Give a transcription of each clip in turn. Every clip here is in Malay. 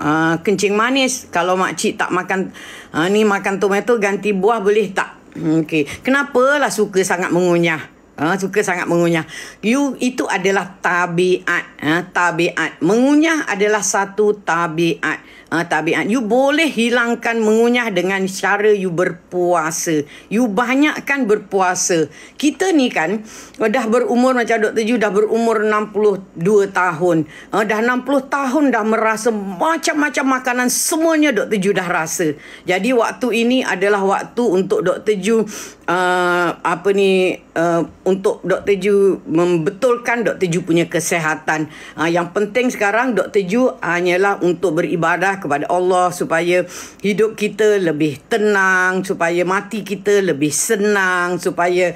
uh, kencing manis kalau Mak Cik tak makan uh, ni makan tomato ganti buah boleh tak hmm, okey kenapa lah suka sangat mengunyah Ha, suka sangat mengunyah. You, itu adalah tabiat. Ha, tabiat. Mengunyah adalah satu tabiat. Ha, tabiat. You boleh hilangkan mengunyah dengan cara you berpuasa. You banyakkan berpuasa. Kita ni kan, oh, dah berumur macam Dr. Ju, dah berumur 62 tahun. Ha, dah 60 tahun dah merasa macam-macam makanan semuanya Dr. Ju dah rasa. Jadi, waktu ini adalah waktu untuk Dr. Ju uh, apa ni, uh, untuk Dr. Ju membetulkan Dr. Ju punya kesehatan. Ha, ah, yang penting sekarang Dr. Ju hanyalah untuk beribadah kepada Allah supaya hidup kita lebih tenang, supaya mati kita lebih senang, supaya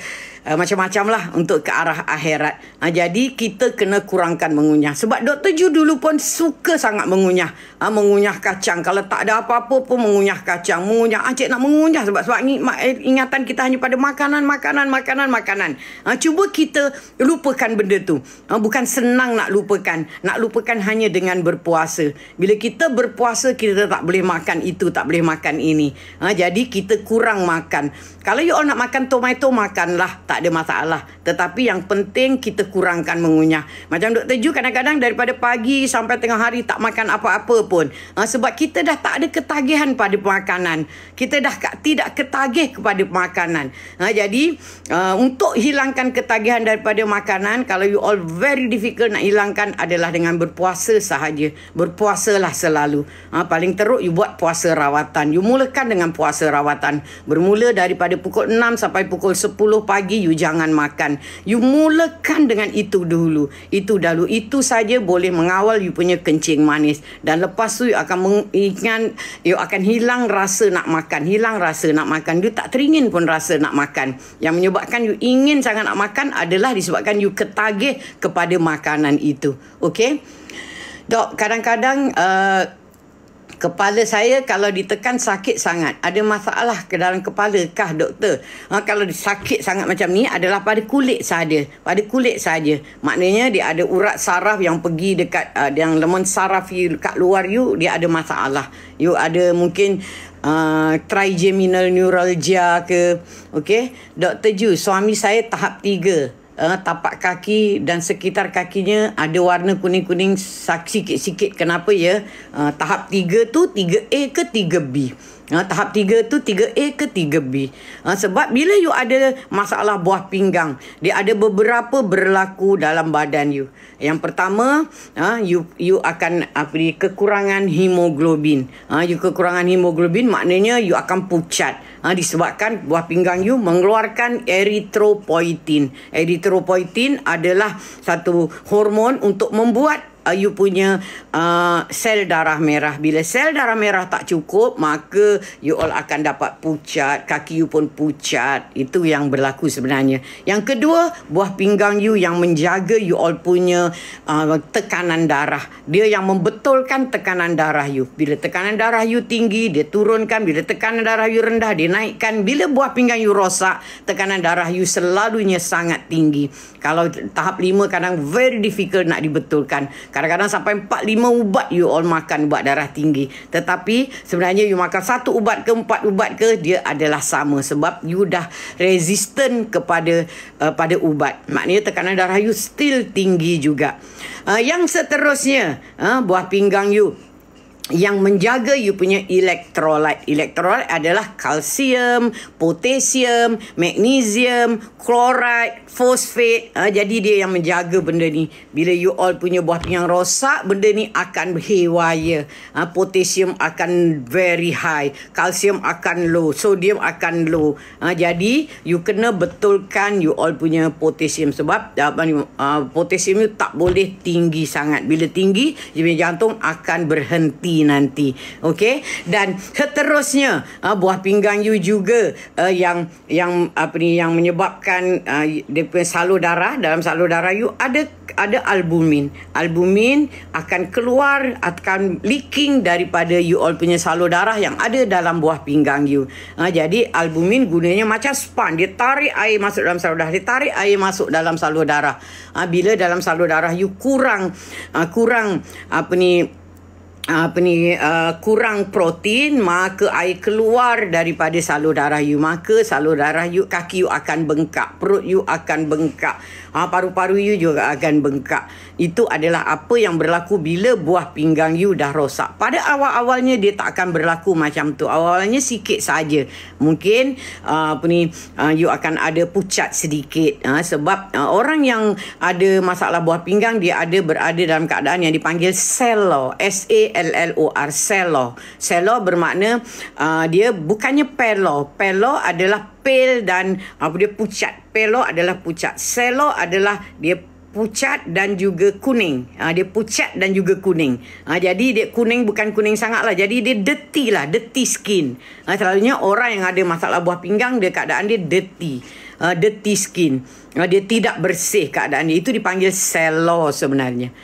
uh, macam-macam lah untuk ke arah akhirat. Uh, jadi kita kena kurangkan mengunyah. Sebab Dr. Ju dulu pun suka sangat mengunyah. Uh, mengunyah kacang. Kalau tak ada apa-apa pun mengunyah kacang. Mengunyah. Encik ah, nak mengunyah sebab sebab ni, eh, ingatan kita hanya pada makanan, makanan, makanan, makanan. Uh, cuba kita lupakan benda tu. Uh, bukan senang nak lupakan. Nak lupakan hanya dengan berpuasa. Bila kita berpuasa, kita tak boleh makan itu, tak boleh makan ini. Uh, jadi kita kurang makan. Kalau you all nak makan tomato, makanlah tak ada masalah. Tetapi yang penting kita kurangkan mengunyah. Macam Dr. Ju kadang-kadang daripada pagi sampai tengah hari tak makan apa-apa pun. Ha, sebab kita dah tak ada ketagihan pada makanan. Kita dah tidak ketagih kepada makanan. Ha, jadi uh, untuk hilangkan ketagihan daripada makanan, kalau you all very difficult nak hilangkan adalah dengan berpuasa sahaja. Berpuasalah selalu. Ha, paling teruk you buat puasa rawatan. You mulakan dengan puasa rawatan. Bermula daripada pukul 6 sampai pukul 10 pagi you jangan makan. You mulakan dengan itu dulu. Itu dahulu. Itu saja boleh mengawal you punya kencing manis. Dan lepas tu you akan mengingat, you akan hilang rasa nak makan. Hilang rasa nak makan. You tak teringin pun rasa nak makan. Yang menyebabkan you ingin sangat nak makan adalah disebabkan you ketagih kepada makanan itu. Okay? Dok, kadang-kadang... Uh, Kepala saya kalau ditekan sakit sangat. Ada masalah ke dalam kepala kah doktor? Ha, kalau sakit sangat macam ni adalah pada kulit saja, Pada kulit saja. Maknanya dia ada urat saraf yang pergi dekat uh, yang lemon saraf you dekat luar you. Dia ada masalah. You ada mungkin uh, trigeminal neuralgia ke. Okay. Doktor Ju, suami saya tahap tiga uh, tapak kaki dan sekitar kakinya ada warna kuning-kuning sikit-sikit. Kenapa ya? Uh, tahap 3 tu 3A ke 3B? Uh, tahap tiga tu tiga a ke tiga b Uh, sebab bila you ada masalah buah pinggang, dia ada beberapa berlaku dalam badan you. Yang pertama, uh, you you akan apa ni kekurangan hemoglobin. Uh, you kekurangan hemoglobin maknanya you akan pucat. Uh, disebabkan buah pinggang you mengeluarkan erythropoietin. Erythropoietin adalah satu hormon untuk membuat uh, you punya uh, sel darah merah. Bila sel darah merah tak cukup, maka you all akan dapat pucat, kaki you pun pucat. Itu yang berlaku sebenarnya. Yang kedua, buah pinggang you yang menjaga you all punya uh, tekanan darah. Dia yang membetulkan tekanan darah you. Bila tekanan darah you tinggi, dia turunkan. Bila tekanan darah you rendah, dia naikkan. Bila buah pinggang you rosak, tekanan darah you selalunya sangat tinggi. Kalau tahap lima kadang very difficult nak dibetulkan. Kadang-kadang sampai 4 5 ubat you all makan ubat darah tinggi. Tetapi sebenarnya you makan satu ubat ke empat ubat ke dia adalah sama sebab you dah resistant kepada uh, pada ubat. Maknanya tekanan darah you still tinggi juga. Uh, yang seterusnya, uh, buah pinggang you yang menjaga you punya elektrolit elektrolit adalah kalsium, potassium, magnesium, chloride, fosfat. Ha, jadi dia yang menjaga benda ni. Bila you all punya buah pinang rosak, benda ni akan haywire. Ha, potassium akan very high. Kalsium akan low. Sodium akan low. Ha, jadi you kena betulkan you all punya potassium. Sebab uh, ah, ah, potassium you tak boleh tinggi sangat. Bila tinggi, jantung akan berhenti nanti. Okey? Dan seterusnya uh, buah pinggang you juga uh, yang yang apa ni yang menyebabkan ah, uh, salur darah dalam salur darah you ada ada albumin. Albumin akan keluar akan leaking daripada you all punya salur darah yang ada dalam buah pinggang you. Uh, jadi albumin gunanya macam span dia tarik air masuk dalam salur darah, dia tarik air masuk dalam salur darah. Uh, bila dalam salur darah you kurang uh, kurang apa ni apa ni uh, kurang protein maka air keluar daripada salur darah you maka salur darah you kaki you akan bengkak perut you akan bengkak ha, paru-paru you juga akan bengkak. Itu adalah apa yang berlaku bila buah pinggang you dah rosak. Pada awal-awalnya dia tak akan berlaku macam tu. Awalnya sikit saja. Mungkin uh, apa ni uh, you akan ada pucat sedikit uh, sebab uh, orang yang ada masalah buah pinggang dia ada berada dalam keadaan yang dipanggil selo, S A L L O R selo. Selo bermakna uh, dia bukannya pelo. Pelo adalah pale dan apa dia pucat Pelo adalah pucat. selo adalah dia pucat dan juga kuning. Ha, dia pucat dan juga kuning. Ha, jadi dia kuning bukan kuning sangat lah. Jadi dia dirty lah. Dirty skin. Ha, selalunya orang yang ada masalah buah pinggang, dia keadaan dia dirty. Ha, dirty skin. Ha, dia tidak bersih keadaan dia. Itu dipanggil selo sebenarnya.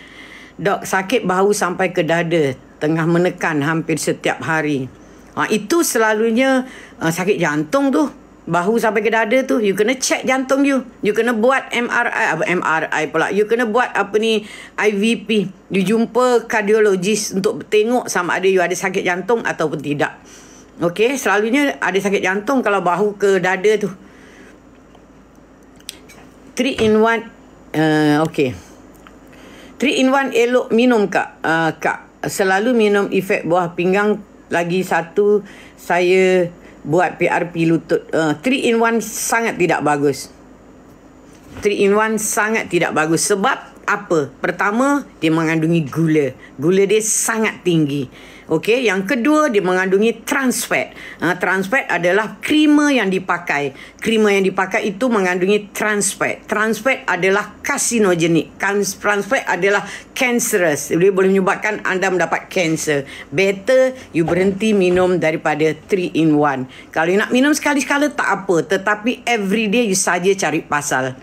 Dok, sakit bau sampai ke dada. Tengah menekan hampir setiap hari. Ha, itu selalunya ha, sakit jantung tu bahu sampai ke dada tu you kena check jantung you you kena buat MRI apa MRI pula you kena buat apa ni IVP you jumpa kardiologis untuk tengok sama ada you ada sakit jantung ataupun tidak Okay, selalunya ada sakit jantung kalau bahu ke dada tu. Three in one, uh, okay. Three in one elok minum kak, uh, kak. Selalu minum efek buah pinggang lagi satu saya buat PRP lutut. 3 uh, eh, in 1 sangat tidak bagus. 3 in 1 sangat tidak bagus sebab apa? Pertama, dia mengandungi gula. Gula dia sangat tinggi. Okey, yang kedua dia mengandungi trans fat. Ha, trans fat adalah krima yang dipakai. Krima yang dipakai itu mengandungi trans fat. Trans fat adalah karsinogenik. Trans fat adalah cancerous. Dia boleh menyebabkan anda mendapat kanser. Better you berhenti minum daripada 3 in 1. Kalau you nak minum sekali-sekala tak apa, tetapi every day you saja cari pasal.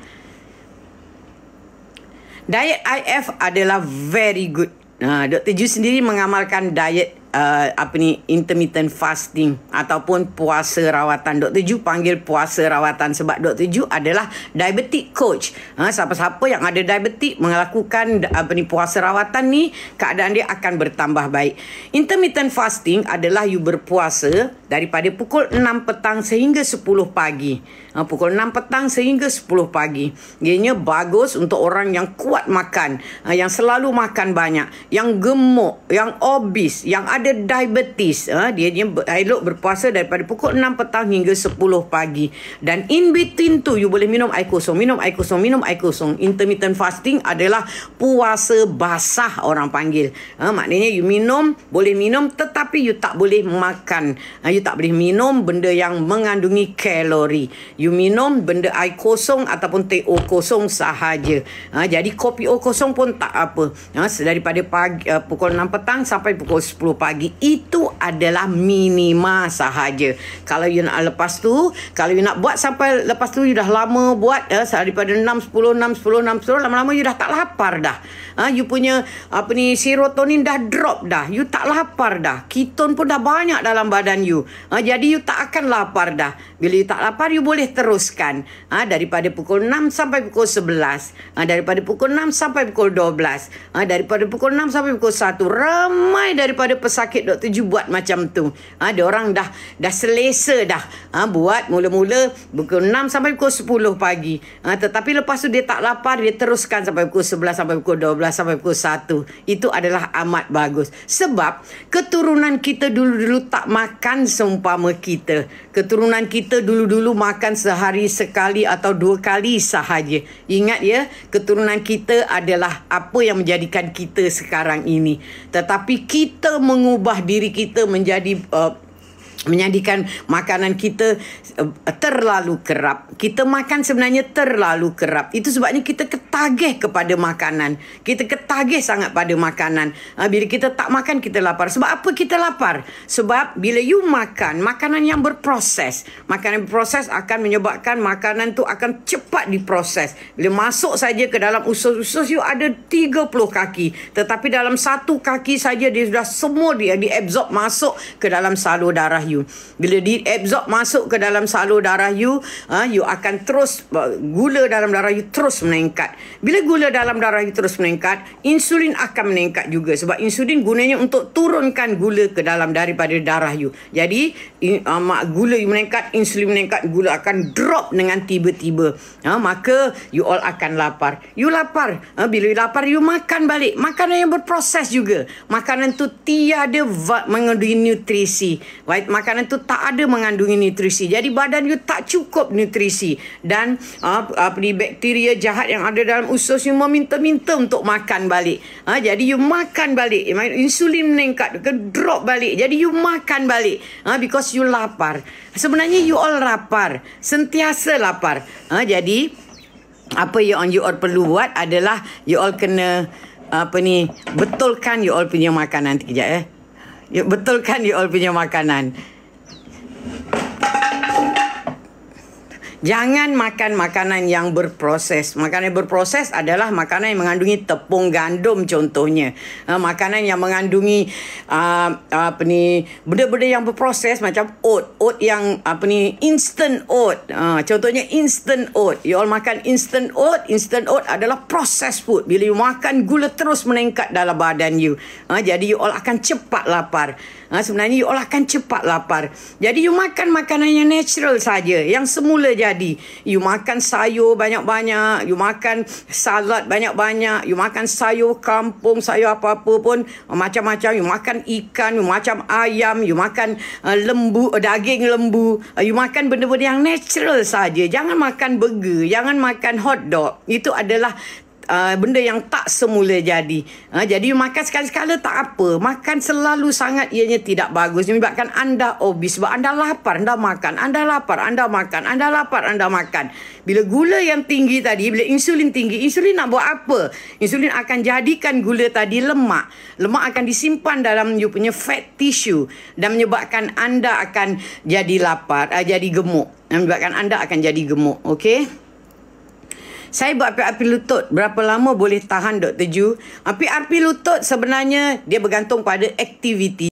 Diet IF adalah very good Nah, ha, Dr. Ju sendiri mengamalkan diet uh, apa ni intermittent fasting ataupun puasa rawatan. Dr. Ju panggil puasa rawatan sebab Dr. Ju adalah diabetic coach. Ha, siapa-siapa yang ada diabetic melakukan apa ni puasa rawatan ni keadaan dia akan bertambah baik. Intermittent fasting adalah you berpuasa daripada pukul 6 petang sehingga 10 pagi. Ha, pukul 6 petang sehingga 10 pagi. Ianya bagus untuk orang yang kuat makan, ha, yang selalu makan banyak, yang gemuk, yang obes, yang ada diabetes. Ha, dia ni elok berpuasa daripada pukul 6 petang hingga 10 pagi. Dan in between tu, you boleh minum air kosong. Minum air kosong, minum air kosong. Intermittent fasting adalah puasa basah orang panggil. Ha, maknanya you minum, boleh minum tetapi you tak boleh makan. Ha, you tak boleh minum benda yang mengandungi kalori. You minum benda air kosong ataupun teh o kosong sahaja. Ha, jadi kopi o kosong pun tak apa. Ha, daripada pagi, uh, pukul 6 petang sampai pukul 10 pagi. Itu adalah minima sahaja. Kalau you nak lepas tu, kalau you nak buat sampai lepas tu you dah lama buat. ya daripada 6, 10, 6, 10, 6, lama-lama you dah tak lapar dah. Ha, you punya apa ni serotonin dah drop dah. You tak lapar dah. Keton pun dah banyak dalam badan you. Ha, jadi you tak akan lapar dah. Bila you tak lapar, you boleh teruskan. Ha, daripada pukul 6 sampai pukul 11. Ha, daripada pukul 6 sampai pukul 12. Ha, daripada pukul 6 sampai pukul 1. Ramai daripada pesakit Dr. Ju buat macam tu. Ha, dia orang dah dah selesa dah. Ha, buat mula-mula pukul 6 sampai pukul 10 pagi. Ha, tetapi lepas tu dia tak lapar, dia teruskan sampai pukul 11 sampai pukul 12 sampai pukul 1. Itu adalah amat bagus. Sebab keturunan kita dulu-dulu tak makan seumpama kita. Keturunan kita dulu-dulu makan sehari sekali atau dua kali sahaja. Ingat ya, keturunan kita adalah apa yang menjadikan kita sekarang ini. Tetapi kita mengubah diri kita menjadi uh, menyajikan makanan kita eh, terlalu kerap. Kita makan sebenarnya terlalu kerap. Itu sebabnya kita ketagih kepada makanan. Kita ketagih sangat pada makanan. Eh, bila kita tak makan, kita lapar. Sebab apa kita lapar? Sebab bila you makan, makanan yang berproses. Makanan berproses akan menyebabkan makanan tu akan cepat diproses. Bila masuk saja ke dalam usus-usus, you ada 30 kaki. Tetapi dalam satu kaki saja, dia sudah semua dia diabsorb masuk ke dalam salur darah you you. Bila diabsorb masuk ke dalam salur darah you, uh, you akan terus uh, gula dalam darah you terus meningkat. Bila gula dalam darah you terus meningkat, insulin akan meningkat juga sebab insulin gunanya untuk turunkan gula ke dalam daripada darah you. Jadi in, uh, mak gula you meningkat, insulin meningkat, gula akan drop dengan tiba-tiba. Uh, maka you all akan lapar. You lapar. Uh, bila you lapar you makan balik. Makanan yang berproses juga. Makanan tu tiada mengandungi nutrisi. Right? Mak- makanan tu tak ada mengandungi nutrisi. Jadi badan you tak cukup nutrisi dan uh, apa ni bakteria jahat yang ada dalam usus you meminta-minta untuk makan balik. Ha, jadi you makan balik. Insulin meningkat ke drop balik. Jadi you makan balik. Ha, because you lapar. Sebenarnya you all lapar. Sentiasa lapar. Ha, jadi apa you on you all perlu buat adalah you all kena apa ni betulkan you all punya makanan kejap eh. betulkan you all punya makanan. Jangan makan makanan yang berproses. Makanan yang berproses adalah makanan yang mengandungi tepung gandum contohnya. Uh, makanan yang mengandungi uh, apa ni benda-benda yang berproses macam oat, oat yang apa ni instant oat. Uh, contohnya instant oat. You all makan instant oat, instant oat adalah processed food. Bila you makan gula terus meningkat dalam badan you. Uh, jadi you all akan cepat lapar. Ha, sebenarnya you all akan cepat lapar. Jadi you makan makanan yang natural saja. Yang semula je tadi. You makan sayur banyak-banyak, you makan salad banyak-banyak, you makan sayur kampung, sayur apa-apa pun oh, macam-macam, you makan ikan, you macam ayam, you makan uh, lembu, uh, daging lembu, uh, you makan benda-benda yang natural saja. Jangan makan burger, jangan makan hot dog. Itu adalah uh, benda yang tak semula jadi. Uh, jadi you makan sekali-sekala tak apa. Makan selalu sangat ianya tidak bagus. Menyebabkan anda obes sebab anda lapar, anda makan. Anda lapar, anda makan. Anda lapar, anda makan. Bila gula yang tinggi tadi, bila insulin tinggi, insulin nak buat apa? Insulin akan jadikan gula tadi lemak. Lemak akan disimpan dalam you punya fat tissue dan menyebabkan anda akan jadi lapar, uh, jadi gemuk. Menyebabkan anda akan jadi gemuk, okay? Saya buat PRP lutut. Berapa lama boleh tahan, Dr. Ju? PRP ah, lutut sebenarnya dia bergantung pada aktiviti.